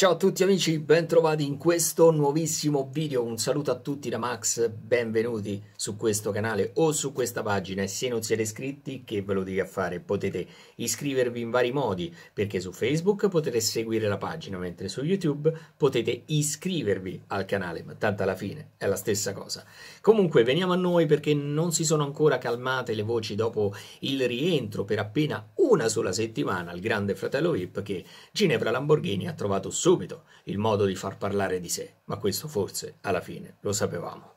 Ciao a tutti amici, bentrovati in questo nuovissimo video, un saluto a tutti da Max, benvenuti su questo canale o su questa pagina e se non siete iscritti che ve lo dico a fare, potete iscrivervi in vari modi perché su Facebook potete seguire la pagina mentre su YouTube potete iscrivervi al canale, ma tanto alla fine è la stessa cosa. Comunque veniamo a noi perché non si sono ancora calmate le voci dopo il rientro per appena una sola settimana al grande fratello VIP che Ginevra Lamborghini ha trovato subito il modo di far parlare di sé, ma questo forse alla fine lo sapevamo.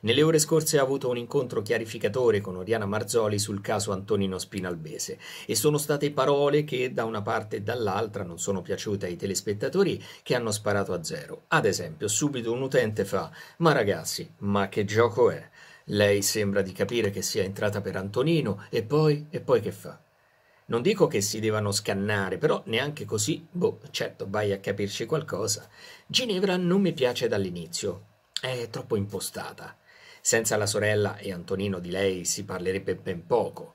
Nelle ore scorse ha avuto un incontro chiarificatore con Oriana Marzoli sul caso Antonino Spinalbese e sono state parole che da una parte e dall'altra non sono piaciute ai telespettatori che hanno sparato a zero. Ad esempio, subito un utente fa Ma ragazzi, ma che gioco è? Lei sembra di capire che sia entrata per Antonino e poi, e poi che fa? non dico che si devono scannare, però neanche così, boh, certo, vai a capirci qualcosa. Ginevra non mi piace dall'inizio, è troppo impostata. Senza la sorella e Antonino di lei si parlerebbe ben poco.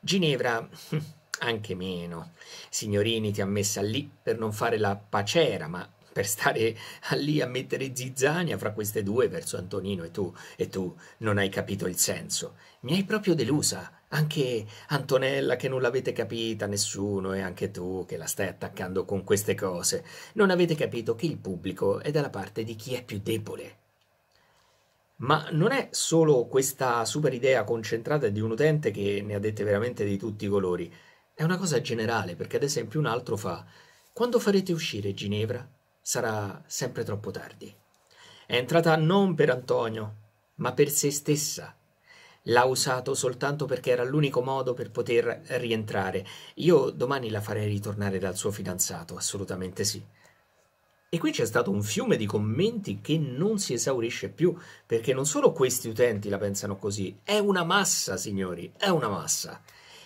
Ginevra, anche meno. Signorini ti ha messa lì per non fare la pacera, ma per stare lì a mettere zizzania fra queste due verso Antonino e tu, e tu non hai capito il senso. Mi hai proprio delusa. Anche Antonella che non l'avete capita nessuno e anche tu che la stai attaccando con queste cose. Non avete capito che il pubblico è dalla parte di chi è più debole. Ma non è solo questa super idea concentrata di un utente che ne ha dette veramente di tutti i colori. È una cosa generale, perché ad esempio un altro fa «Quando farete uscire Ginevra?» Sarà sempre troppo tardi. È entrata non per Antonio, ma per se stessa – l'ha usato soltanto perché era l'unico modo per poter rientrare. Io domani la farei ritornare dal suo fidanzato, assolutamente sì. E qui c'è stato un fiume di commenti che non si esaurisce più, perché non solo questi utenti la pensano così, è una massa, signori, è una massa.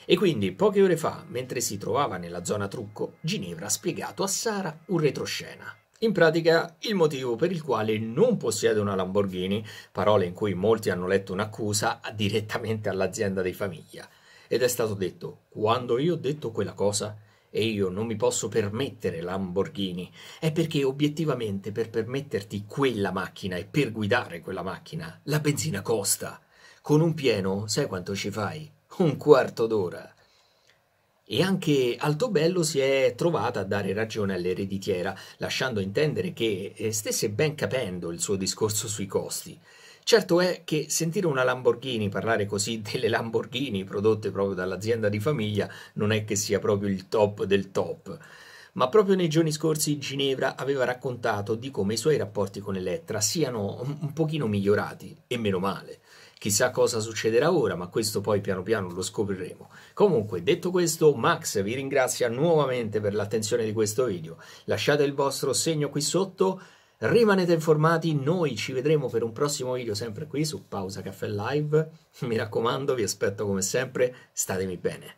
E quindi, poche ore fa, mentre si trovava nella zona trucco, Ginevra ha spiegato a Sara un retroscena. In pratica, il motivo per il quale non possiede una Lamborghini, parole in cui molti hanno letto un'accusa direttamente all'azienda di famiglia. Ed è stato detto, quando io ho detto quella cosa e io non mi posso permettere Lamborghini, è perché obiettivamente per permetterti quella macchina e per guidare quella macchina, la benzina costa. Con un pieno, sai quanto ci fai? Un quarto d'ora. E anche Altobello si è trovata a dare ragione all'ereditiera, lasciando intendere che eh, stesse ben capendo il suo discorso sui costi. Certo è che sentire una Lamborghini parlare così delle Lamborghini prodotte proprio dall'azienda di famiglia non è che sia proprio il top del top. Ma proprio nei giorni scorsi Ginevra aveva raccontato di come i suoi rapporti con Elettra siano un pochino migliorati, e meno male. Chissà cosa succederà ora, ma questo poi piano piano lo scopriremo. Comunque, detto questo, Max vi ringrazia nuovamente per l'attenzione di questo video. Lasciate il vostro segno qui sotto, rimanete informati, noi ci vedremo per un prossimo video sempre qui su Pausa Caffè Live. Mi raccomando, vi aspetto come sempre, statemi bene.